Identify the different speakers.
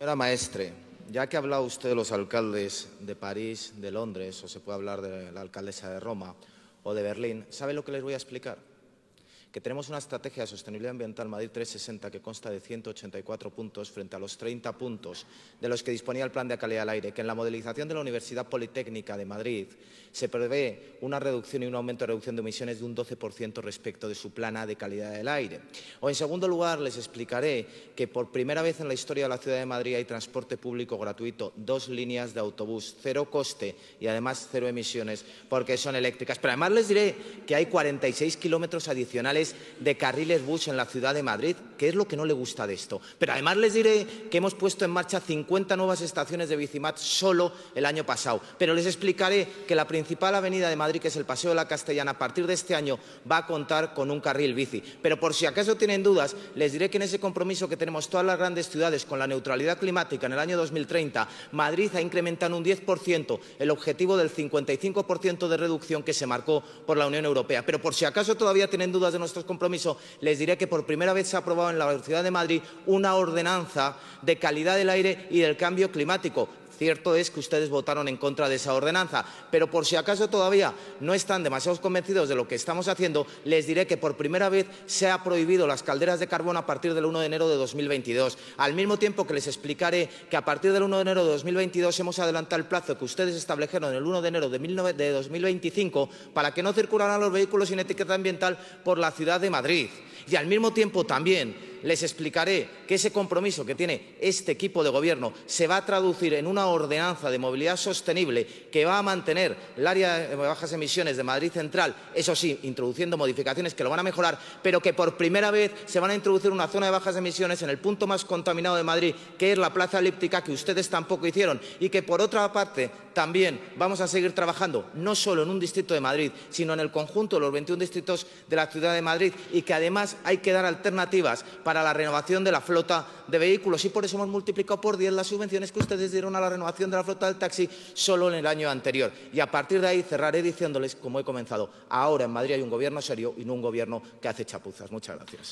Speaker 1: Señora maestre, ya que ha hablado usted de los alcaldes de París, de Londres, o se puede hablar de la alcaldesa de Roma o de Berlín, ¿sabe lo que les voy a explicar? que tenemos una estrategia de sostenibilidad ambiental Madrid 360 que consta de 184 puntos frente a los 30 puntos de los que disponía el Plan de Calidad del Aire, que en la modelización de la Universidad Politécnica de Madrid se prevé una reducción y un aumento de reducción de emisiones de un 12% respecto de su plana de calidad del aire. O en segundo lugar, les explicaré que por primera vez en la historia de la Ciudad de Madrid hay transporte público gratuito, dos líneas de autobús, cero coste y además cero emisiones porque son eléctricas. Pero además les diré que hay 46 kilómetros adicionales de carriles bus en la ciudad de Madrid, que es lo que no le gusta de esto. Pero además les diré que hemos puesto en marcha 50 nuevas estaciones de Bicimat solo el año pasado. Pero les explicaré que la principal avenida de Madrid, que es el Paseo de la Castellana, a partir de este año va a contar con un carril bici. Pero por si acaso tienen dudas, les diré que en ese compromiso que tenemos todas las grandes ciudades con la neutralidad climática en el año 2030, Madrid ha incrementado un 10% el objetivo del 55% de reducción que se marcó por la Unión Europea. Pero por si acaso todavía tienen dudas de estos compromisos, les diré que por primera vez se ha aprobado en la Ciudad de Madrid una ordenanza de calidad del aire y del cambio climático. Cierto es que ustedes votaron en contra de esa ordenanza, pero por si acaso todavía no están demasiado convencidos de lo que estamos haciendo, les diré que por primera vez se ha prohibido las calderas de carbón a partir del 1 de enero de 2022. Al mismo tiempo que les explicaré que a partir del 1 de enero de 2022 hemos adelantado el plazo que ustedes establecieron el 1 de enero de 2025 para que no circularan los vehículos sin etiqueta ambiental por la ciudad de Madrid. Y al mismo tiempo también les explicaré que ese compromiso que tiene este equipo de gobierno se va a traducir en una ordenanza de movilidad sostenible que va a mantener el área de bajas emisiones de Madrid Central, eso sí, introduciendo modificaciones que lo van a mejorar, pero que por primera vez se van a introducir una zona de bajas emisiones en el punto más contaminado de Madrid, que es la plaza elíptica, que ustedes tampoco hicieron, y que por otra parte también vamos a seguir trabajando no solo en un distrito de Madrid, sino en el conjunto de los 21 distritos de la ciudad de Madrid, y que además hay que dar alternativas para la renovación de la flota de vehículos y por eso hemos multiplicado por 10 las subvenciones que ustedes dieron a la renovación de la flota del taxi solo en el año anterior. Y a partir de ahí cerraré diciéndoles, como he comenzado, ahora en Madrid hay un gobierno serio y no un gobierno que hace chapuzas. Muchas gracias.